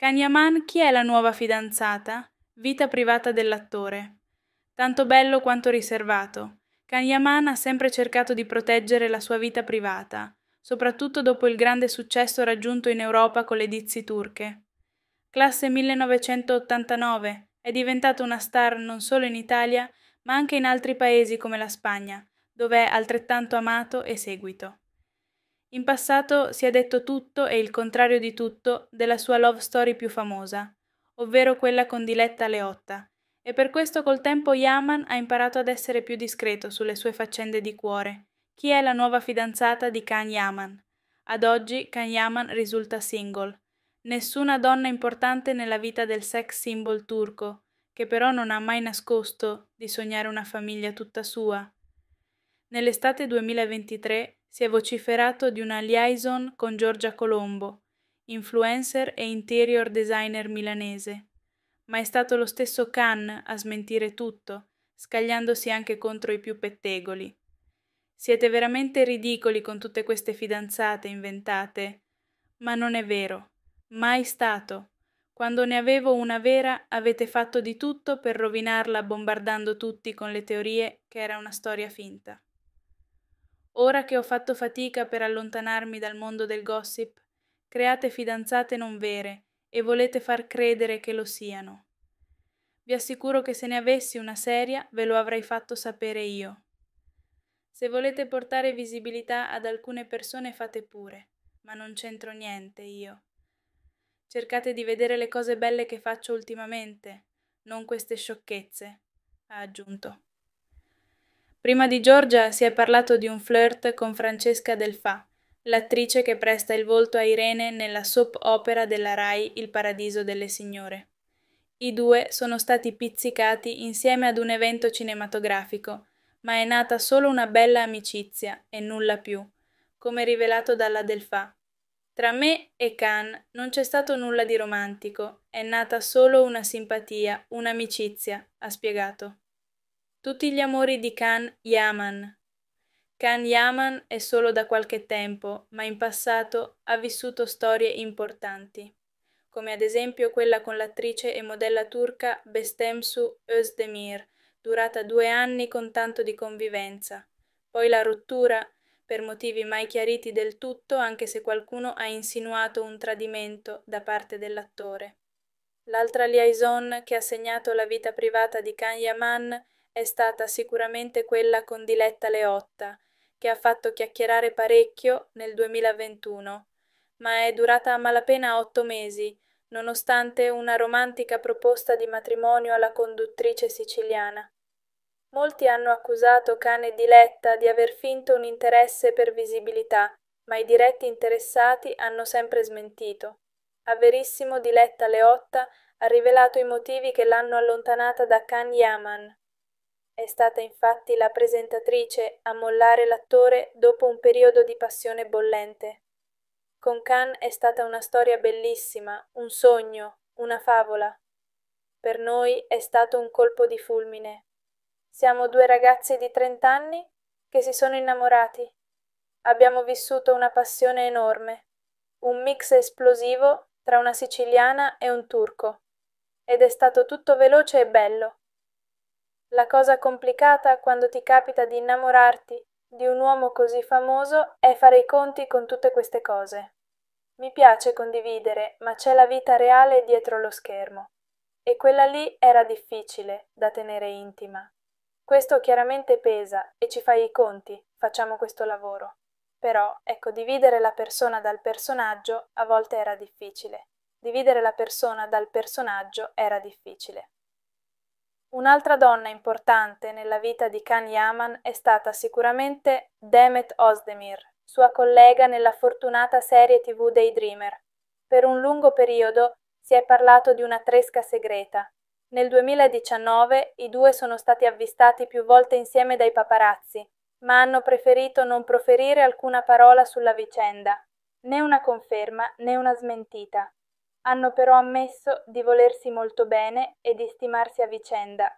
Kanyaman chi è la nuova fidanzata? Vita privata dell'attore. Tanto bello quanto riservato. Kanyaman ha sempre cercato di proteggere la sua vita privata, soprattutto dopo il grande successo raggiunto in Europa con le dizi turche. Classe 1989, è diventato una star non solo in Italia, ma anche in altri paesi come la Spagna, dove è altrettanto amato e seguito. In passato si è detto tutto e il contrario di tutto della sua love story più famosa, ovvero quella con Diletta Leotta, e per questo col tempo Yaman ha imparato ad essere più discreto sulle sue faccende di cuore. Chi è la nuova fidanzata di Khan Yaman? Ad oggi Khan Yaman risulta single. Nessuna donna importante nella vita del sex symbol turco, che però non ha mai nascosto di sognare una famiglia tutta sua. Nell'estate 2023 si è vociferato di una liaison con Giorgia Colombo, influencer e interior designer milanese. Ma è stato lo stesso Khan a smentire tutto, scagliandosi anche contro i più pettegoli. Siete veramente ridicoli con tutte queste fidanzate inventate. Ma non è vero. Mai stato. Quando ne avevo una vera, avete fatto di tutto per rovinarla bombardando tutti con le teorie che era una storia finta. Ora che ho fatto fatica per allontanarmi dal mondo del gossip, create fidanzate non vere e volete far credere che lo siano. Vi assicuro che se ne avessi una seria ve lo avrei fatto sapere io. Se volete portare visibilità ad alcune persone fate pure, ma non c'entro niente io. Cercate di vedere le cose belle che faccio ultimamente, non queste sciocchezze, ha aggiunto. Prima di Giorgia si è parlato di un flirt con Francesca Delfa, l'attrice che presta il volto a Irene nella soap opera della Rai Il Paradiso delle Signore. I due sono stati pizzicati insieme ad un evento cinematografico, ma è nata solo una bella amicizia e nulla più, come rivelato dalla Delfa. Tra me e Khan non c'è stato nulla di romantico, è nata solo una simpatia, un'amicizia, ha spiegato. Tutti gli amori di Khan Yaman. Khan Yaman è solo da qualche tempo, ma in passato ha vissuto storie importanti, come ad esempio quella con l'attrice e modella turca Bestemsu Özdemir, durata due anni con tanto di convivenza, poi la rottura, per motivi mai chiariti del tutto, anche se qualcuno ha insinuato un tradimento da parte dell'attore. L'altra liaison che ha segnato la vita privata di Khan Yaman è è stata sicuramente quella con Diletta Leotta, che ha fatto chiacchierare parecchio nel 2021, ma è durata a malapena otto mesi, nonostante una romantica proposta di matrimonio alla conduttrice siciliana. Molti hanno accusato Cane Diletta di aver finto un interesse per visibilità, ma i diretti interessati hanno sempre smentito. A Verissimo Diletta Leotta ha rivelato i motivi che l'hanno allontanata da Khan Yaman, è stata infatti la presentatrice a mollare l'attore dopo un periodo di passione bollente. Con Khan è stata una storia bellissima, un sogno, una favola. Per noi è stato un colpo di fulmine. Siamo due ragazzi di 30 anni che si sono innamorati. Abbiamo vissuto una passione enorme, un mix esplosivo tra una siciliana e un turco. Ed è stato tutto veloce e bello. La cosa complicata quando ti capita di innamorarti di un uomo così famoso è fare i conti con tutte queste cose. Mi piace condividere, ma c'è la vita reale dietro lo schermo. E quella lì era difficile da tenere intima. Questo chiaramente pesa e ci fai i conti, facciamo questo lavoro. Però, ecco, dividere la persona dal personaggio a volte era difficile. Dividere la persona dal personaggio era difficile. Un'altra donna importante nella vita di Khan Yaman è stata sicuramente Demet Osdemir, sua collega nella fortunata serie TV dei Dreamer. Per un lungo periodo si è parlato di una tresca segreta. Nel 2019 i due sono stati avvistati più volte insieme dai paparazzi, ma hanno preferito non proferire alcuna parola sulla vicenda, né una conferma né una smentita. Hanno però ammesso di volersi molto bene e di stimarsi a vicenda.